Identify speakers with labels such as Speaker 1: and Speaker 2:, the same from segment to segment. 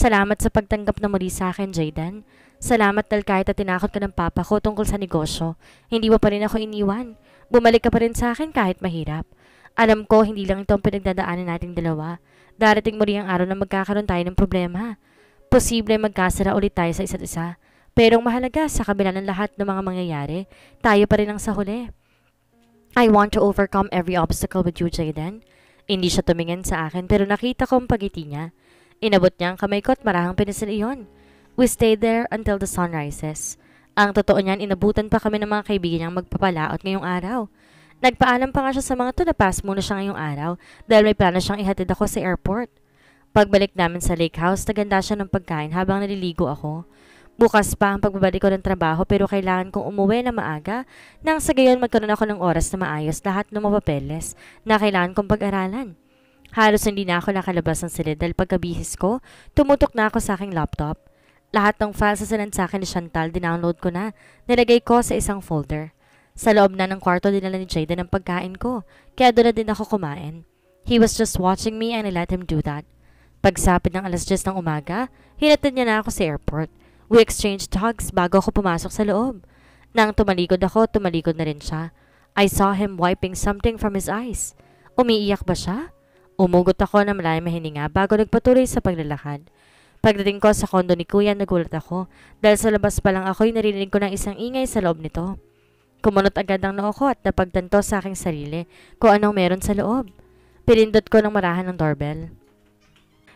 Speaker 1: Salamat sa pagtanggap na muli sa akin, Jaydan. Salamat dahil kahit na tinakot ka ng papa ko tungkol sa negosyo, hindi mo pa rin ako iniwan. Bumalik ka pa rin sa akin kahit mahirap. Alam ko, hindi lang ito ang pinagdadaanan nating dalawa. Darating muli ang araw na magkakaroon tayo ng problema. Posible magkasara ulit tayo sa isa't isa. Pero ang mahalaga, sa kabila ng lahat ng mga mangyayari, tayo pa rin ang sa huli. I want to overcome every obstacle with you, Jayden. Hindi siya tumingin sa akin pero nakita ko ang pagiti niya. Inabot niya ang kamay ko at marahang pinisil iyon. We stayed there until the sun rises. Ang totoo niyan, inabutan pa kami ng mga kaibigan niyang magpapalaot ngayong araw. Nagpaalam pa nga siya sa mga to na pass muna siya ngayong araw dahil may plano siyang ihatid ako sa airport. Pagbalik namin sa lake house, naganda siya ng pagkain habang naliligo ako. Bukas pa ang pagbabalik ko ng trabaho pero kailangan kong umuwi na maaga nang sa gayon magkaroon ako ng oras na maayos lahat ng mga papeles na kailangan kong pag-aralan. Halos hindi na ako nakalabas ng silid dahil pagkabihis ko, tumutok na ako sa aking laptop. Lahat ng files sa sinan sa akin ni Chantal, dinownload ko na. Nilagay ko sa isang folder. Sa loob na ng kwarto, dinala ni Jaden ang pagkain ko, kaya doon na din ako kumain. He was just watching me and I let him do that. Pagsapit ng alas 10 ng umaga, hinatid niya na ako sa airport. We exchanged hugs bago ako pumasok sa loob. Nang tumalikod ako, tumalikod na rin siya. I saw him wiping something from his eyes. Umiiyak ba siya? Umugot ako na malalim mahininga bago nagpatuloy sa paglalakad. Pagdating ko sa kondo ni kuya, nagulat ako dahil sa labas pa lang ako'y narinig ko ng isang ingay sa loob nito. Kumunot agad ang noo ko at napagtanto sa aking sarili kung anong meron sa loob. Pinindot ko ng marahan ng doorbell.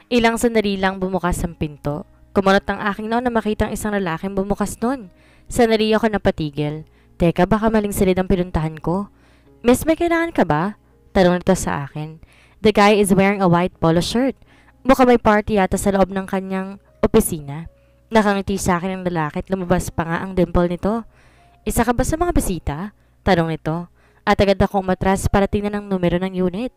Speaker 1: Ilang sandali lang bumukas ang pinto. Kumunot ang aking noo na makitang isang lalaking bumukas nun. Sanali ako napatigil. Teka, baka maling salid ang pinuntahan ko. Miss, may kailangan ka ba? Tanong nito sa akin. The guy is wearing a white polo shirt. Mukha may party yata sa loob ng kanyang opisina. Nakangiti sa akin ang lalaki at lumabas pa nga ang dimple nito. Isa ka ba sa mga bisita? Tanong nito. At agad akong umatras para tingnan ang numero ng unit.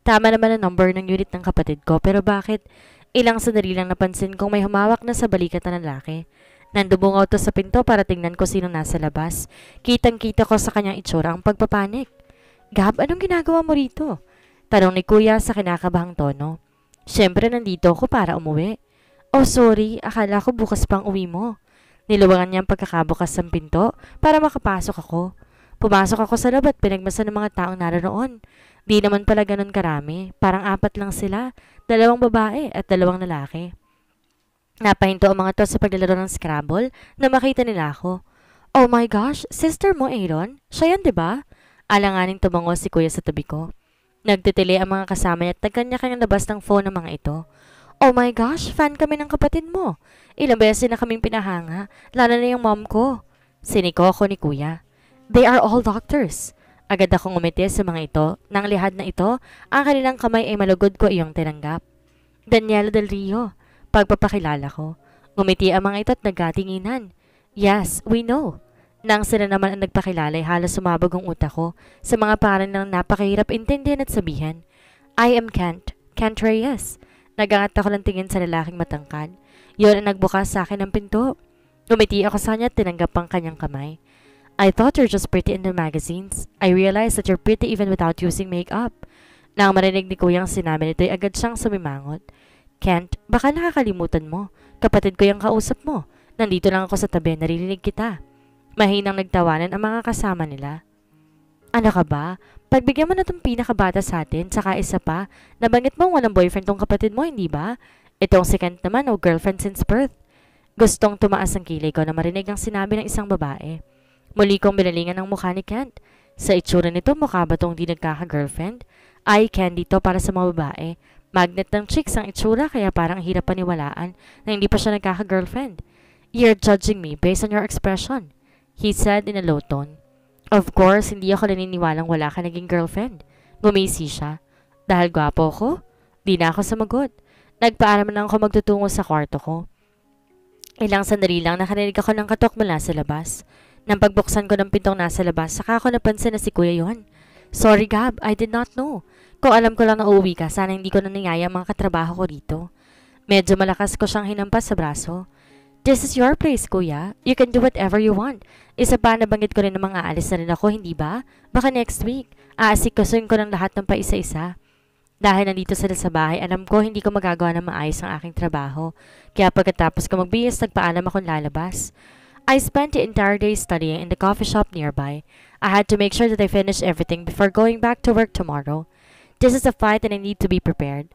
Speaker 1: Tama naman ang number ng unit ng kapatid ko pero bakit ilang sandali lang napansin kong may humawak na sa balikat na lalaki. Nandubungaw to sa pinto para tingnan ko sino nasa labas. Kitang-kita ko sa kanyang itsura ang pagpapanik. Gab, anong ginagawa mo rito? Tanong ni kuya sa kinakabahang tono. Siyempre nandito ako para umuwi. Oh sorry, akala ko bukas pang uwi mo. Niluwangan niya ang pagkakabukas ng pinto para makapasok ako. Pumasok ako sa labat at pinagmasa ng mga taong naroon. Di naman pala ganun karami. Parang apat lang sila. Dalawang babae at dalawang lalaki. Napahinto ang mga to sa paglalaro ng Scrabble na makita nila ako. Oh my gosh, sister mo Aaron? Siya yan ba? Diba? Alanganing tumango si kuya sa tabi ko. Nagtitili ang mga kasama niya at nagkanya-kanyang labas ng phone ng mga ito. Oh my gosh, fan kami ng kapatid mo. Ilang beses na kaming pinahanga, lalo na yung mom ko. Siniko ako ni kuya. They are all doctors. Agad akong umiti sa mga ito. Nang lihad na ito, ang kanilang kamay ay malugod ko iyong tinanggap. Daniela Del Rio, pagpapakilala ko. Umiti ang mga ito at nagkatinginan. Yes, we know. Nang sila naman ang nagpakilala ay halos sumabog ang utak ko sa mga parang ng napakahirap intindihan at sabihan. I am Kent, Kent Reyes. Nagangat ako lang tingin sa lalaking matangkad. Yun ang nagbukas sa akin ng pinto. Gumiti ako sa kanya at tinanggap ang kanyang kamay. I thought you're just pretty in the magazines. I realized that you're pretty even without using makeup. Nang marinig ni Kuyang sinabi nito ay agad siyang sumimangot. Kent, baka nakakalimutan mo. Kapatid ko yung kausap mo. Nandito lang ako sa tabi, naririnig kita. Mahinang nagtawanan ang mga kasama nila. Ano ka ba? Pagbigyan mo na itong pinakabata sa atin, saka isa pa, nabanggit mong walang boyfriend tong kapatid mo, hindi ba? Itong second naman o girlfriend since birth. Gustong tumaas ang kilay ko na marinig ang sinabi ng isang babae. Muli kong binalingan ang mukha ni Kent. Sa itsura nito, mukha ba tong di nagkaka-girlfriend? Eye candy to para sa mga babae. Magnet ng chicks ang itsura kaya parang hirap paniwalaan na hindi pa siya nagkaka-girlfriend. You're judging me based on your expression. He said in a low tone. Of course, hindi ako naniniwalang wala ka naging girlfriend. Gumisi siya. Dahil gwapo ko? Di na ako sumagot. Nagpaaraman lang ako magtutungo sa kwarto ko. Ilang sandali lang nakarinig ako ng katok mula sa labas. Nang pagbuksan ko ng pintong nasa labas, saka ako napansin na si Kuya yon. Sorry Gab, I did not know. Kung alam ko lang na uuwi ka, sana hindi ko na niyaya mga katrabaho ko dito. Medyo malakas ko siyang hinampas sa braso. This is your place, kuya. You can do whatever you want. Isa pa, nabanggit ko rin ng mga aalis na rin ako, hindi ba? Baka next week. Aasikasin ko ng lahat ng paisa-isa. Dahil nandito sila sa bahay, alam ko hindi ko magagawa ng maayos ang aking trabaho. Kaya pagkatapos ko magbihis, nagpaalam akong lalabas. I spent the entire day studying in the coffee shop nearby. I had to make sure that I finished everything before going back to work tomorrow. This is a fight and I need to be prepared.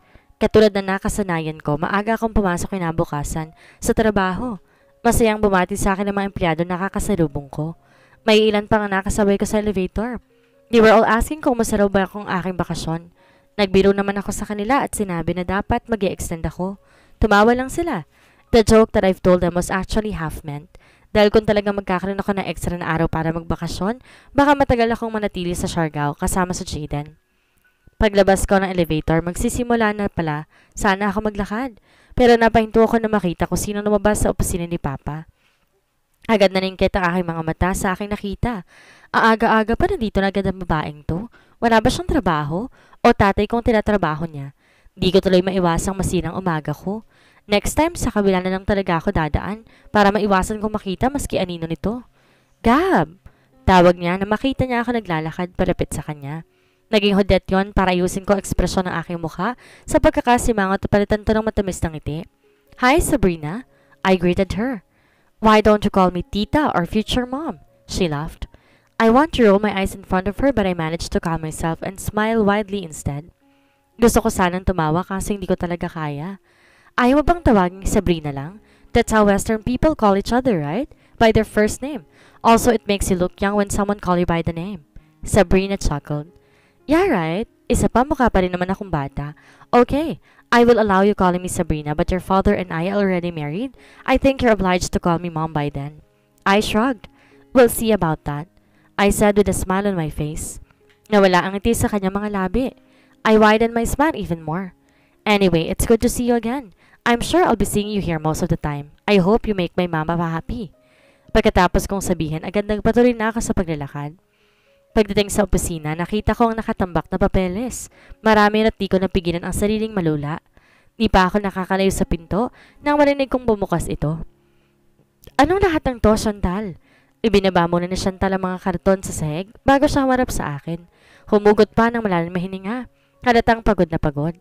Speaker 1: Katulad na nakasanayan ko, maaga akong pumasok kinabukasan sa trabaho. Masayang bumati sa akin ng mga empleyado na kakasalubong ko. May ilan pang nakasabay ko sa elevator. They were all asking kung masaraw ba akong aking bakasyon. Nagbiro naman ako sa kanila at sinabi na dapat mag extend ako. Tumawa lang sila. The joke that I've told them was actually half meant. Dahil kung talaga magkakaroon ako ng extra na araw para magbakasyon, baka matagal akong manatili sa Siargao kasama sa Jaden. Paglabas ko ng elevator, magsisimula na pala. Sana ako maglakad. Pero napahinto ako na makita ko sino lumabas sa opisina ni Papa. Agad na ningkit ang aking mga mata sa aking nakita. Aaga-aga pa nandito na agad ang babaeng to. Wala ba siyang trabaho? O tatay kong tinatrabaho niya? Di ko tuloy maiwasang masinang umaga ko. Next time, sa kabila na lang talaga ako dadaan para maiwasan kong makita maski anino nito. Gab! Tawag niya na makita niya ako naglalakad palapit sa kanya. Naging hudyat yon para ayusin ko ekspresyon ng aking mukha sa pagkakasimangot at palitan to ng matamis ng ngiti. Hi, Sabrina. I greeted her. Why don't you call me tita or future mom? She laughed. I want to roll my eyes in front of her but I managed to calm myself and smile widely instead. Gusto ko sanang tumawa kasi hindi ko talaga kaya. Ayaw mo bang tawagin Sabrina lang? That's how Western people call each other, right? By their first name. Also, it makes you look young when someone call you by the name. Sabrina chuckled. Yeah, right. Isa pa, mukha pa rin naman akong bata. Okay, I will allow you calling me Sabrina, but your father and I are already married. I think you're obliged to call me mom by then. I shrugged. We'll see about that. I said with a smile on my face. Nawala ang ngiti sa kanya mga labi. I widened my smile even more. Anyway, it's good to see you again. I'm sure I'll be seeing you here most of the time. I hope you make my mama happy. Pagkatapos kong sabihin, agad nagpatuloy na ako sa paglalakad. Pagdating sa opisina, nakita ko ang nakatambak na papeles. Marami na tiko ko piginan ang sariling malula. Di pa ako nakakalayo sa pinto nang marinig kong bumukas ito. Anong lahat ng to, Chantal? Ibinaba muna ni Chantal ang mga karton sa sahig bago siya humarap sa akin. Humugot pa ng malalim na hininga. Halatang pagod na pagod.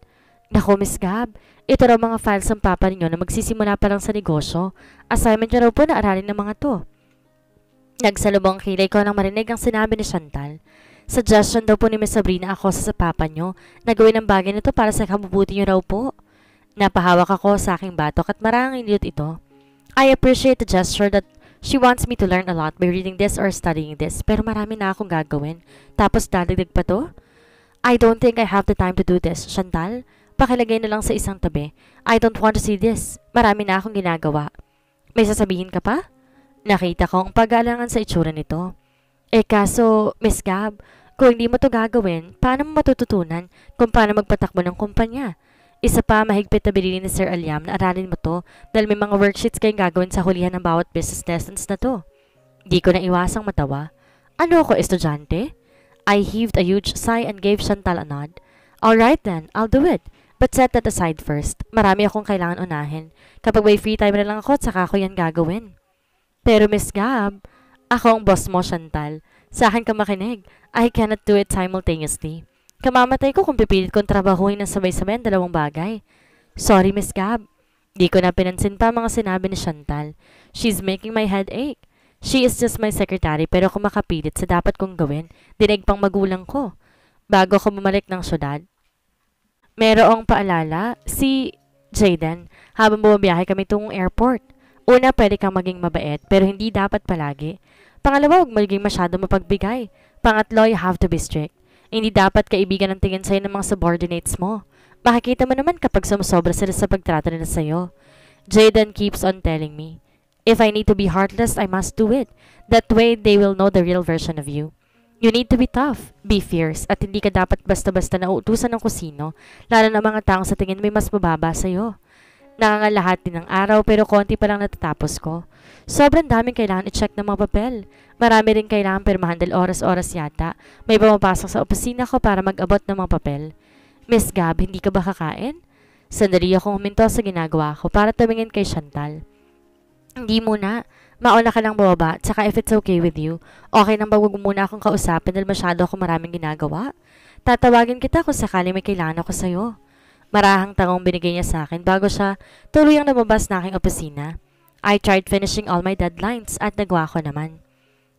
Speaker 1: Naku, Miss Gab, ito raw mga files ng papa ninyo na magsisimula pa lang sa negosyo. Assignment niya raw po na aralin ng mga to. Nagsalubong kilay ko nang marinig ang sinabi ni Chantal. Suggestion daw po ni Miss Sabrina ako sa papa nyo na gawin ang bagay nito para sa kabubuti nyo raw po. Napahawak ako sa aking batok at marangin inilit ito. I appreciate the gesture that she wants me to learn a lot by reading this or studying this pero marami na akong gagawin. Tapos dadagdag pa to? I don't think I have the time to do this, Chantal. Pakilagay na lang sa isang tabi. I don't want to see this. Marami na akong ginagawa. May sasabihin ka pa? Nakita ko ang pag-aalangan sa itsura nito. Eh kaso, Miss Gab, kung hindi mo to gagawin, paano mo matututunan kung paano magpatakbo ng kumpanya? Isa pa, mahigpit na binili ni Sir Aliam na aralin mo to dahil may mga worksheets kayong gagawin sa hulihan ng bawat business lessons na to. Di ko na iwasang matawa. Ano ako, estudyante? I heaved a huge sigh and gave Chantal a nod. Alright then, I'll do it. But set that aside first. Marami akong kailangan unahin. Kapag may free time na lang ako, saka ko yan gagawin. Pero Miss Gab, ako ang boss mo, Chantal. Sa akin ka makinig. I cannot do it simultaneously. Kamamatay ko kung pipilit kong trabahuin ng sabay-sabay ang dalawang bagay. Sorry, Miss Gab. Di ko na pinansin pa mga sinabi ni Chantal. She's making my head ache. She is just my secretary pero kung makapilit sa dapat kong gawin, dinig pang magulang ko. Bago ko bumalik ng syudad, merong paalala si Jaden habang bumabiyahe kami tungong airport. Una, pwede kang maging mabait, pero hindi dapat palagi. Pangalawa, huwag maging masyado mapagbigay. Pangatlo, you have to be strict. Hindi dapat kaibigan ang tingin sa'yo ng mga subordinates mo. Makikita mo naman kapag sumusobra sila sa pagtrato nila sa'yo. Jaden keeps on telling me, If I need to be heartless, I must do it. That way, they will know the real version of you. You need to be tough, be fierce, at hindi ka dapat basta-basta na utusan ng kusino, lalo na mga taong sa tingin may mas mababa sa'yo. Nakangalahat ng araw pero konti pa lang natatapos ko. Sobrang daming kailangan i-check ng mga papel. Marami rin kailangan pirmahan dahil oras-oras yata. May pumapasok sa opisina ko para mag-abot ng mga papel. Miss Gab, hindi ka ba kakain? Sandali akong huminto sa ginagawa ko para tumingin kay Chantal. Hindi muna. Mauna ka lang bababa, tsaka if it's okay with you, okay nang bago muna akong kausapin dahil masyado ako maraming ginagawa. Tatawagin kita kung sakali may kailangan ako sa'yo. Marahang tangong binigay niya sa akin bago siya tuluyang lumabas na aking opisina. I tried finishing all my deadlines at nagawa ko naman.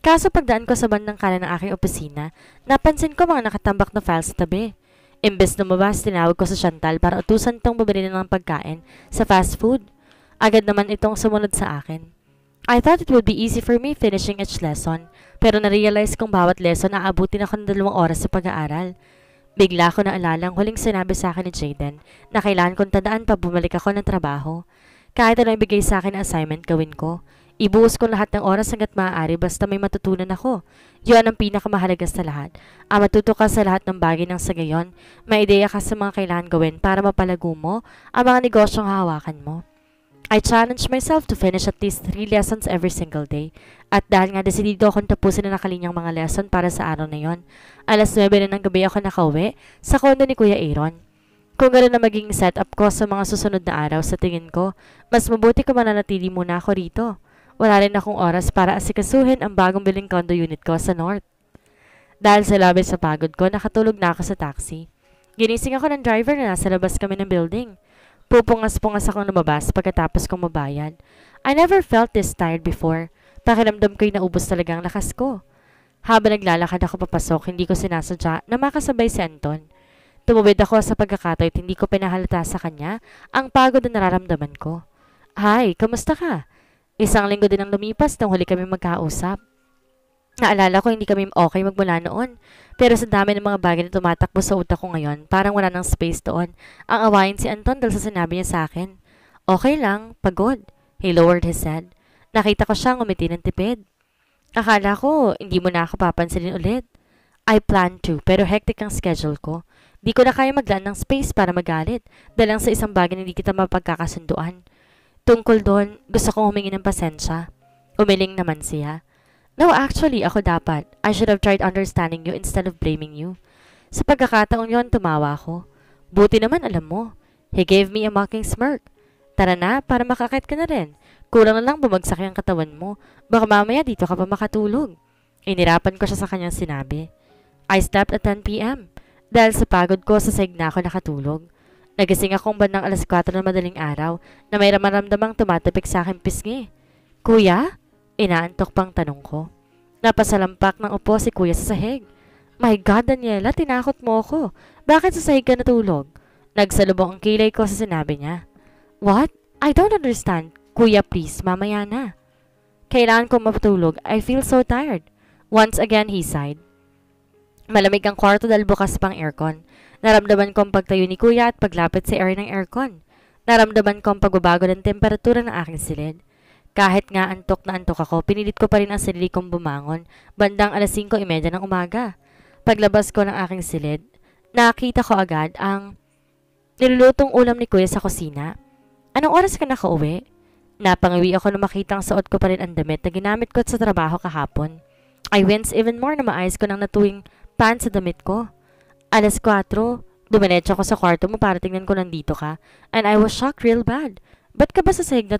Speaker 1: Kaso pagdaan ko sa bandang kanan ng aking opisina, napansin ko mga nakatambak na files sa tabi. Imbes lumabas, tinawag ko sa Chantal para utusan itong bumili ng pagkain sa fast food. Agad naman itong sumunod sa akin. I thought it would be easy for me finishing each lesson, pero na-realize kong bawat lesson na aabutin ako ng dalawang oras sa pag-aaral. Bigla ko naalala ang huling sinabi sa akin ni Jaden na kailangan kong tandaan pa bumalik ako ng trabaho. Kahit ano ibigay sa akin na assignment gawin ko, ibuhos ko lahat ng oras hanggat maaari basta may matutunan ako. Yun ang pinakamahalaga sa lahat. Ang matuto ka sa lahat ng bagay ng sagayon, may ideya ka sa mga kailangan gawin para mapalago mo ang mga negosyong hawakan mo. I challenge myself to finish at least 3 lessons every single day. At dahil nga desidido akong tapusin na nakalinyang mga lesson para sa araw na yon, alas 9 na ng gabi ako nakauwi sa kondo ni Kuya Aaron. Kung gano'n na maging setup ko sa mga susunod na araw sa tingin ko, mas mabuti ko mananatili muna ako rito. Wala rin akong oras para asikasuhin ang bagong biling condo unit ko sa North. Dahil sa labis sa pagod ko, nakatulog na ako sa taxi. Ginising ako ng driver na nasa labas kami ng building. Pupungas-pungas akong lumabas pagkatapos kong mabayad. I never felt this tired before. Pakiramdam ko'y naubos talaga ang lakas ko. Habang naglalakad ako papasok, hindi ko sinasadya na makasabay si Anton. Tumubid ako sa pagkakatao't hindi ko pinahalata sa kanya ang pagod na nararamdaman ko. Hi, kamusta ka? Isang linggo din ang lumipas nang huli kami magkausap. Naalala ko hindi kami okay magmula noon. Pero sa dami ng mga bagay na tumatakbo sa utak ko ngayon, parang wala ng space doon. Ang awayin si Anton dahil sa sinabi niya sa akin. Okay lang, pagod. He lowered his head. Nakita ko siyang umiti ng tipid. Akala ko, hindi mo na ako papansinin ulit. I plan to, pero hectic ang schedule ko. Di ko na kaya maglaan ng space para magalit, dalang sa isang bagay na hindi kita mapagkakasunduan. Tungkol doon, gusto kong humingi ng pasensya. Umiling naman siya. No, actually, ako dapat. I should have tried understanding you instead of blaming you. Sa pagkakataon yon, tumawa ako. Buti naman alam mo. He gave me a mocking smirk. Tara na, para makakit ka na rin. Kulang na lang bumagsak yung katawan mo. Baka mamaya dito ka pa makatulog. Inirapan ko siya sa kanyang sinabi. I stopped at 10pm. Dahil sa pagod ko, sa sahig na ako nakatulog. Nagising akong bandang alas 4 ng madaling araw na may ramaramdamang tumatapik sa akin pisngi. Kuya? Inaantok pang tanong ko. Napasalampak ng upo si kuya sa sahig. My God, Daniela, tinakot mo ako. Bakit sa sahig ka natulog? Nagsalubong ang kilay ko sa sinabi niya. What? I don't understand. Kuya, please, mamaya na. Kailangan ko matulog. I feel so tired. Once again, he sighed. Malamig ang kwarto dahil bukas pang aircon. Naramdaman ko ang pagtayo ni kuya at paglapit sa air ng aircon. Naramdaman ko ang pagbabago ng temperatura ng aking silid. Kahit nga antok na antok ako, pinilit ko pa rin ang sarili kong bumangon. Bandang alas 5.30 e ng umaga. Paglabas ko ng aking silid, nakita ko agad ang nilulutong ulam ni kuya sa kusina. Anong oras ka nakauwi? Napangiwi ako makita makitang suot ko pa rin ang damit na ginamit ko sa trabaho kahapon. I wince even more na maayos ko ng natuwing pants sa damit ko. Alas 4, dumiretso ako sa kwarto mo para tingnan ko nandito ka and I was shocked real bad. Ba't ka ba sa sahig na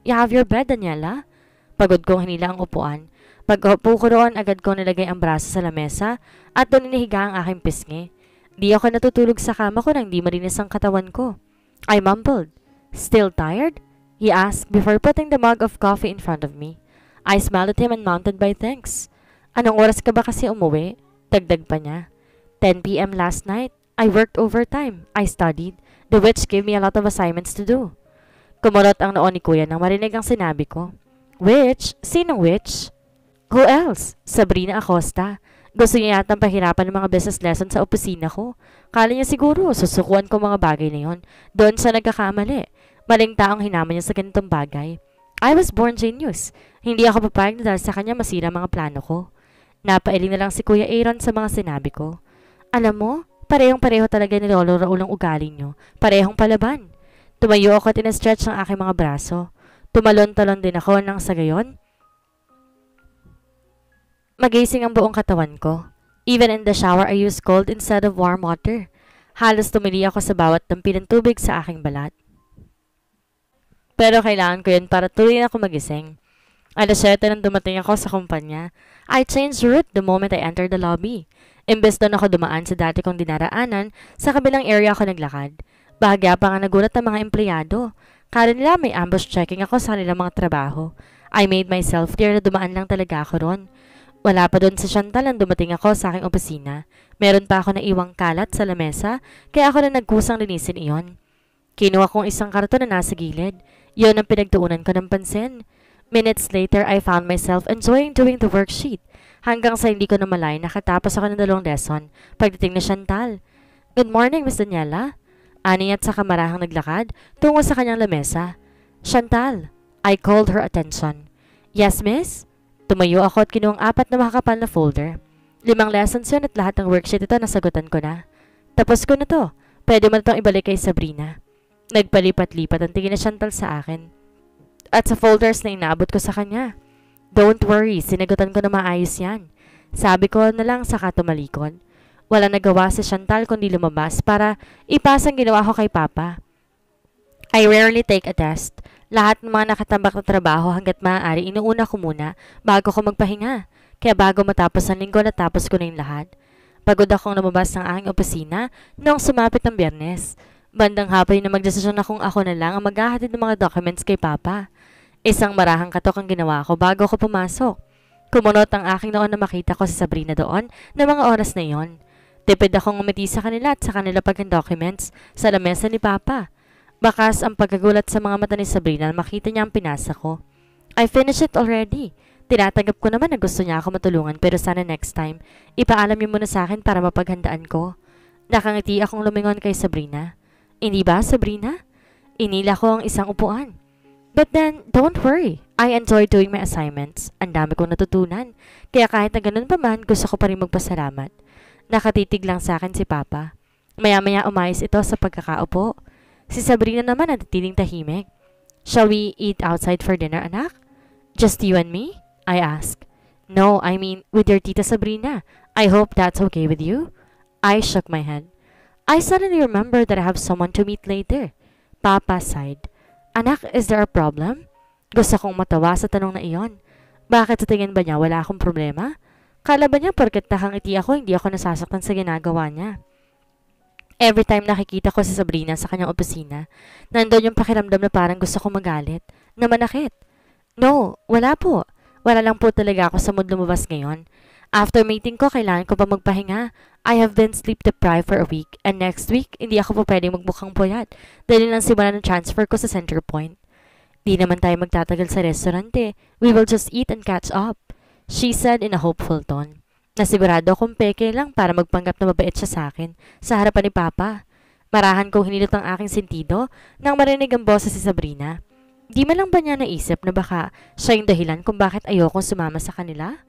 Speaker 1: You have your bed, Daniela? Pagod kong hinila ang upuan. Pagkaupo ko roon, agad ko nilagay ang braso sa lamesa at doon inihiga ang aking pisngi. Di ako natutulog sa kama ko nang di marinis ang katawan ko. I mumbled. Still tired? He asked before putting the mug of coffee in front of me. I smiled at him and mounted by thanks. Anong oras ka ba kasi umuwi? Dagdag pa niya. 10pm last night. I worked overtime. I studied, the witch gave me a lot of assignments to do. Kumulot ang noon ni kuya nang marinig ang sinabi ko. Which? Sinong which? Who else? Sabrina Acosta. Gusto niya yata pahirapan ng mga business lesson sa opisina ko. Kala niya siguro, susukuan ko mga bagay na yon. Doon sa nagkakamali. Maling taong hinaman niya sa ganitong bagay. I was born genius. Hindi ako papayag na dahil sa kanya masira mga plano ko. Napailing na lang si Kuya Aaron sa mga sinabi ko. Alam mo, parehong-pareho talaga ni Lolo Raul ang ugali niyo. Parehong palaban. Tumayo ako at in-stretch ng aking mga braso. Tumalon-talon din ako nang sa gayon. Magising ang buong katawan ko. Even in the shower, I used cold instead of warm water. Halos tumili ako sa bawat tampil ng tubig sa aking balat. Pero kailangan ko yun para tuloy na ako magising. Alas 7 nang dumating ako sa kumpanya, I changed route the moment I entered the lobby. Imbes doon ako dumaan sa dati kong dinaraanan, sa kabilang area ako naglakad. Bahagya pa nga nagulat ang mga empleyado. Kala nila may ambush checking ako sa kanilang mga trabaho. I made myself clear na dumaan lang talaga ako ron. Wala pa doon si Chantal nang dumating ako sa aking opisina. Meron pa ako na iwang kalat sa lamesa, kaya ako na nagkusang linisin iyon. Kinuha kong isang karton na nasa gilid. Iyon ang pinagtuunan ko ng pansin. Minutes later, I found myself enjoying doing the worksheet. Hanggang sa hindi ko namalay, nakatapos ako ng dalawang lesson. Pagdating na Chantal. Good morning, Miss Daniela. Ani at sa kamarahang naglakad tungo sa kanyang lamesa. Chantal, I called her attention. Yes, miss? Tumayo ako at kinuha ang apat na makakapal na folder. Limang lessons yun at lahat ng worksheet ito nasagutan ko na. Tapos ko na to. Pwede mo na itong ibalik kay Sabrina. Nagpalipat-lipat ang tingin na Chantal sa akin. At sa folders na inaabot ko sa kanya. Don't worry, sinagutan ko na maayos yan. Sabi ko na lang saka tumalikod. Wala nagawa si Chantal kundi lumabas para ipasang ginawa ko kay Papa. I rarely take a test. Lahat ng mga nakatambak na trabaho hanggat maaari inuuna ko muna bago ko magpahinga. Kaya bago matapos ang linggo natapos ko na yung lahat. Pagod akong lumabas ng aking opisina noong sumapit ang biyernes. Bandang hapon na magdesisyon akong ako na lang ang maghahatid ng mga documents kay Papa. Isang marahang katok ang ginawa ko bago ko pumasok. Kumunot ang aking noon na makita ko si Sabrina doon na mga oras na yon. Tipid akong umiti sa kanila at sa kanila paging documents sa lamesa ni Papa. Bakas ang pagkagulat sa mga mata ni Sabrina makita niya ang pinasa ko. I finished it already. Tinatanggap ko naman na gusto niya ako matulungan pero sana next time, ipaalam niyo muna sa akin para mapaghandaan ko. Nakangiti akong lumingon kay Sabrina. Hindi ba, Sabrina? Inila ko ang isang upuan. But then, don't worry. I enjoy doing my assignments. Ang dami kong natutunan. Kaya kahit na ganun pa man, gusto ko pa rin magpasalamat. Nakatitig lang sa akin si Papa. Maya-maya umayos ito sa pagkakaupo. Si Sabrina naman natitiling tahimik. Shall we eat outside for dinner, anak? Just you and me? I asked. No, I mean with your tita Sabrina. I hope that's okay with you. I shook my head. I suddenly remembered that I have someone to meet later. Papa sighed. Anak, is there a problem? Gusto kong matawa sa tanong na iyon. Bakit sa tingin ba niya wala akong problema? Akala ba niya porket nakangiti ako, hindi ako nasasaktan sa ginagawa niya. Every time nakikita ko si Sabrina sa kanyang opisina, nandoon yung pakiramdam na parang gusto ko magalit, na manakit. No, wala po. Wala lang po talaga ako sa mood lumabas ngayon. After meeting ko, kailangan ko pa magpahinga. I have been sleep deprived for a week, and next week, hindi ako po pwedeng magbukang puyat dahil lang simula ng transfer ko sa center point. Di naman tayo magtatagal sa restaurante. We will just eat and catch up. She said in a hopeful tone. Nasigurado akong peke lang para magpanggap na mabait siya sa akin sa harapan ni Papa. Marahan kong hinilot ang aking sentido nang marinig ang boses si Sabrina. Di man lang ba niya naisip na baka siya yung dahilan kung bakit ayokong sumama sa kanila?